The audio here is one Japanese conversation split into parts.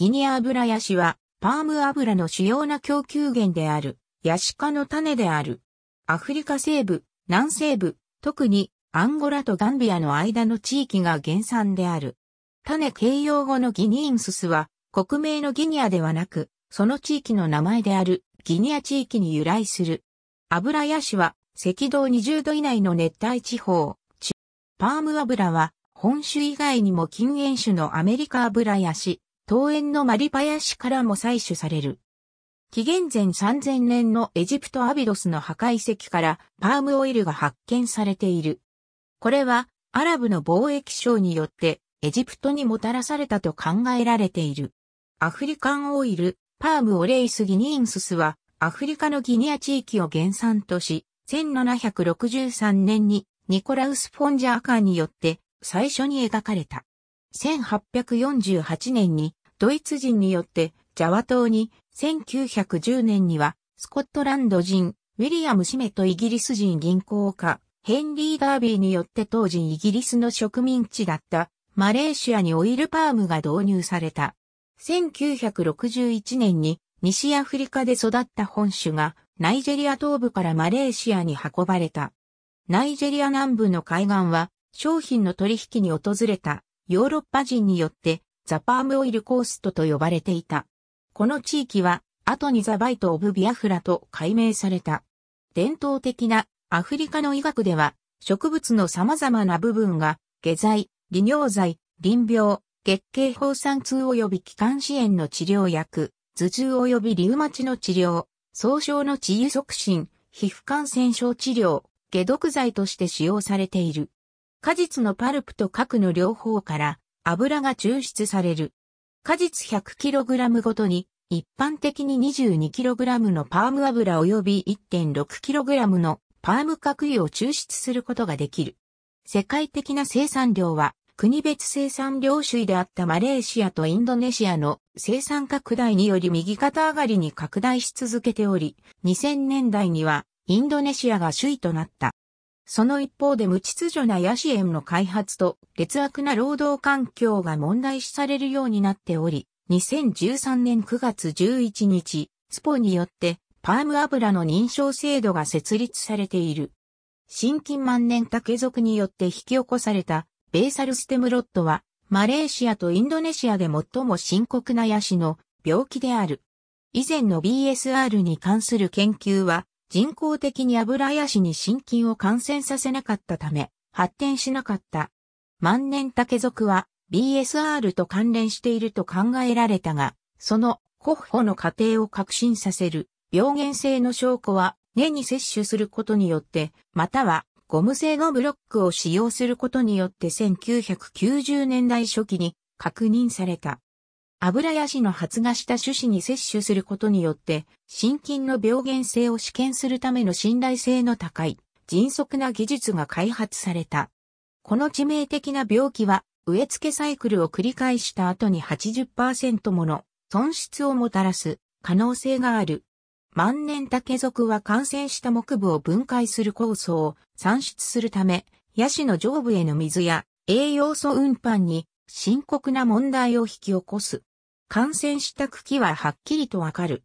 ギニア油ヤシは、パーム油の主要な供給源である、ヤシ科の種である。アフリカ西部、南西部、特にアンゴラとガンビアの間の地域が原産である。種形容語のギニインススは、国名のギニアではなく、その地域の名前であるギニア地域に由来する。油ヤシは、赤道20度以内の熱帯地方。パーム油は、本種以外にも禁煙種のアメリカ油ヤシ、桃園のマリパヤシからも採取される。紀元前3000年のエジプトアビドスの破壊石からパームオイルが発見されている。これはアラブの貿易商によってエジプトにもたらされたと考えられている。アフリカンオイル、パームオレイスギニンススはアフリカのギニア地域を原産とし、1763年にニコラウス・フォンジャーカーによって最初に描かれた。1848年にドイツ人によってジャワ島に1910年にはスコットランド人ウィリアム・シメとイギリス人銀行家ヘンリー・ダービーによって当時イギリスの植民地だったマレーシアにオイルパームが導入された。1961年に西アフリカで育った本種がナイジェリア東部からマレーシアに運ばれた。ナイジェリア南部の海岸は商品の取引に訪れたヨーロッパ人によってザ・パームオイルコーストと呼ばれていた。この地域は、後にザ・バイト・オブ・ビアフラと改名された。伝統的なアフリカの医学では、植物の様々な部分が、下剤、利尿剤、臨病、月経放散痛及び気管支炎の治療薬、頭痛及びリウマチの治療、総症の治癒促進、皮膚感染症治療、解毒剤として使用されている。果実のパルプと核の両方から油が抽出される。果実 100kg ごとに、一般的に 22kg のパーム油及び 1.6kg のパーム核油を抽出することができる。世界的な生産量は、国別生産量主位であったマレーシアとインドネシアの生産拡大により右肩上がりに拡大し続けており、2000年代にはインドネシアが首位となった。その一方で無秩序なヤシエムの開発と劣悪な労働環境が問題視されるようになっており、2013年9月11日、スポによってパーム油の認証制度が設立されている。新近万年竹属によって引き起こされたベーサルステムロットは、マレーシアとインドネシアで最も深刻なヤシの病気である。以前の BSR に関する研究は、人工的に油ヤしに真菌を感染させなかったため、発展しなかった。万年竹属は BSR と関連していると考えられたが、その頬ッホの過程を革新させる病原性の証拠は根に摂取することによって、またはゴム製のブロックを使用することによって1990年代初期に確認された。油ヤシの発芽した種子に摂取することによって、心筋の病原性を試験するための信頼性の高い、迅速な技術が開発された。この致命的な病気は、植え付けサイクルを繰り返した後に80%もの損失をもたらす可能性がある。万年竹属は感染した木部を分解する酵素を産出するため、ヤシの上部への水や栄養素運搬に深刻な問題を引き起こす。感染した茎ははっきりとわかる。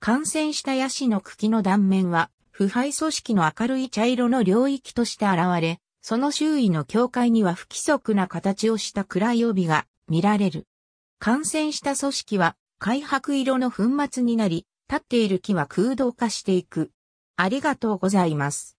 感染したヤシの茎の断面は、腐敗組織の明るい茶色の領域として現れ、その周囲の境界には不規則な形をした暗い帯が見られる。感染した組織は灰白色の粉末になり、立っている木は空洞化していく。ありがとうございます。